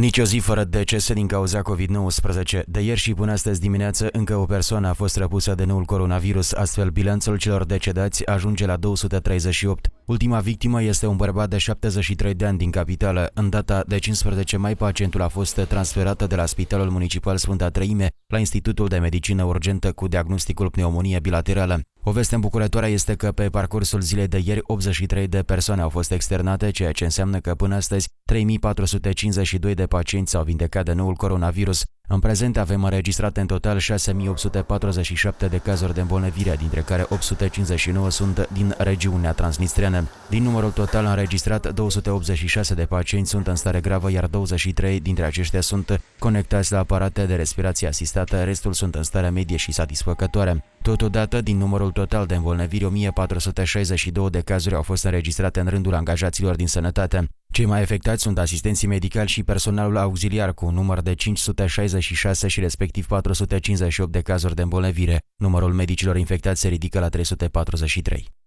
Nici o zi fără decese din cauza COVID-19. De ieri și până astăzi dimineață, încă o persoană a fost răpusă de noul coronavirus, astfel bilanțul celor decedați ajunge la 238. Ultima victimă este un bărbat de 73 de ani din capitală. În data de 15 mai, pacientul a fost transferat de la Spitalul Municipal Sfânta Treime la Institutul de Medicină Urgentă cu diagnosticul pneumonie bilaterală. O veste îmbucurătoare este că pe parcursul zilei de ieri 83 de persoane au fost externate, ceea ce înseamnă că până astăzi 3452 de pacienți s-au vindecat de noul coronavirus, în prezent avem înregistrate în total 6847 de cazuri de îmbolnăvire, dintre care 859 sunt din regiunea transnistriană. Din numărul total înregistrat, 286 de pacienți sunt în stare gravă, iar 23 dintre aceștia sunt conectați la aparate de respirație asistată, restul sunt în stare medie și satisfăcătoare. Totodată, din numărul total de îmbolnăviri, 1462 de cazuri au fost înregistrate în rândul angajaților din sănătate. Cei mai afectați sunt asistenții medicali și personalul auxiliar cu un număr de 566 și respectiv 458 de cazuri de îmbolnăvire. Numărul medicilor infectați se ridică la 343.